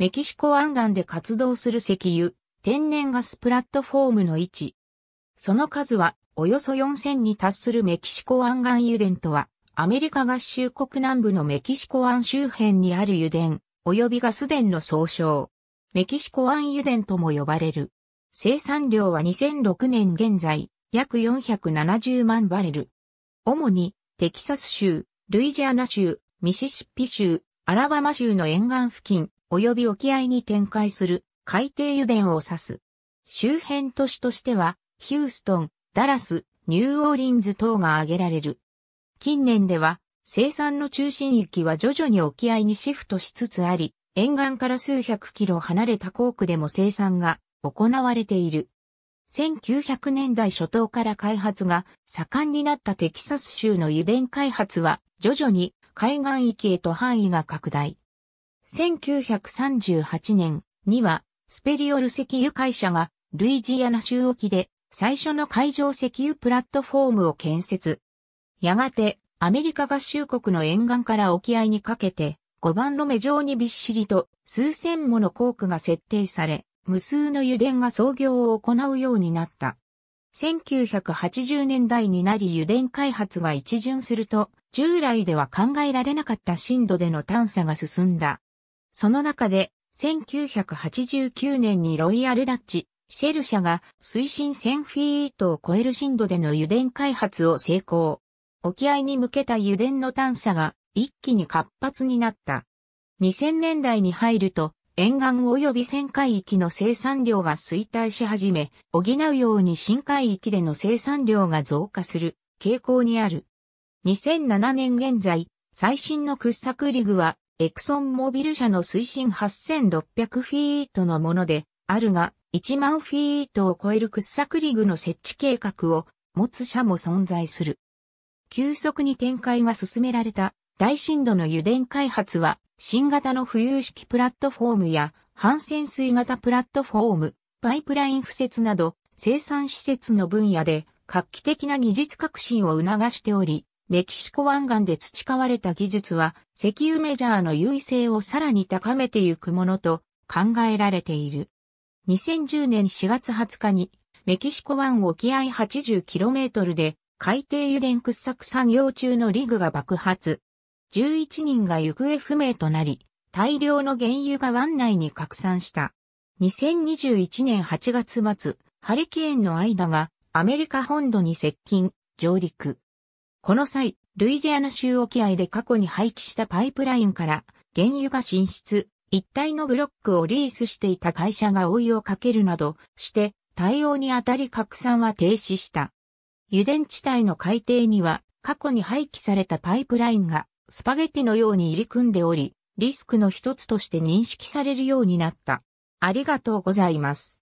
メキシコ湾岸で活動する石油、天然ガスプラットフォームの位置。その数はおよそ4000に達するメキシコ湾岸油田とは、アメリカ合衆国南部のメキシコ湾周辺にある油田、及びガス田の総称。メキシコ湾油田とも呼ばれる。生産量は2006年現在、約470万バレル。主に、テキサス州、ルイジアナ州、ミシシッピ州、アラバマ州の沿岸付近、及び沖合に展開する海底油田を指す。周辺都市としては、ヒューストン、ダラス、ニューオーリンズ等が挙げられる。近年では、生産の中心域は徐々に沖合にシフトしつつあり、沿岸から数百キロ離れた港区でも生産が行われている。1900年代初頭から開発が盛んになったテキサス州の油田開発は徐々に海岸域へと範囲が拡大。1938年には、スペリオル石油会社がルイジアナ州沖で最初の海上石油プラットフォームを建設。やがて、アメリカ合衆国の沿岸から沖合にかけて、5番路目状にびっしりと数千もの工区が設定され、無数の油田が操業を行うようになった。1980年代になり油田開発が一巡すると、従来では考えられなかった深度での探査が進んだ。その中で、1989年にロイヤルダッチ、シェル社が水深1000フィートを超える深度での油田開発を成功。沖合に向けた油田の探査が一気に活発になった。2000年代に入ると、沿岸及び船海域の生産量が衰退し始め、補うように深海域での生産量が増加する傾向にある。2007年現在、最新の掘削リグはエクソンモビル社の水深8600フィートのものであるが、1万フィートを超える掘削リグの設置計画を持つ社も存在する。急速に展開が進められた大震度の油田開発は、新型の浮遊式プラットフォームや反潜水型プラットフォーム、パイプライン敷設など生産施設の分野で画期的な技術革新を促しており、メキシコ湾岸で培われた技術は石油メジャーの優位性をさらに高めていくものと考えられている。2010年4月20日にメキシコ湾沖合 80km で海底油田掘削作業中のリグが爆発。11人が行方不明となり、大量の原油が湾内に拡散した。2021年8月末、ハリケーンの間がアメリカ本土に接近、上陸。この際、ルイジアナ州沖合で過去に廃棄したパイプラインから原油が進出、一体のブロックをリースしていた会社が追いをかけるなどして対応にあたり拡散は停止した。油田地帯の海底には過去に廃棄されたパイプラインがスパゲティのように入り組んでおり、リスクの一つとして認識されるようになった。ありがとうございます。